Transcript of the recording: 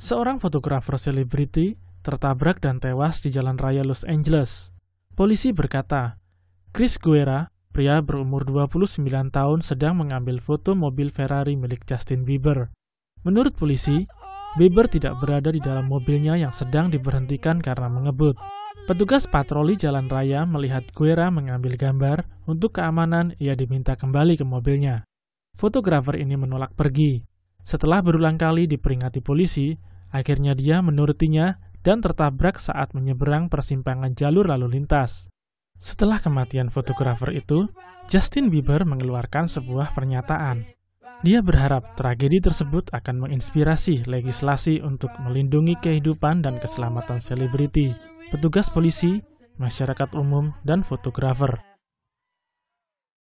Seorang fotografer selebriti tertabrak dan tewas di jalan raya Los Angeles. Polisi berkata, Chris Guerra, pria berumur 29 tahun sedang mengambil foto mobil Ferrari milik Justin Bieber. Menurut polisi, Bieber tidak berada di dalam mobilnya yang sedang diberhentikan karena mengebut. Petugas patroli jalan raya melihat Guerra mengambil gambar untuk keamanan ia diminta kembali ke mobilnya. Fotografer ini menolak pergi. Setelah berulang kali diperingati polisi, Akhirnya dia menurutinya dan tertabrak saat menyeberang persimpangan jalur lalu lintas. Setelah kematian fotografer itu, Justin Bieber mengeluarkan sebuah pernyataan. Dia berharap tragedi tersebut akan menginspirasi legislasi untuk melindungi kehidupan dan keselamatan selebriti, petugas polisi, masyarakat umum, dan fotografer.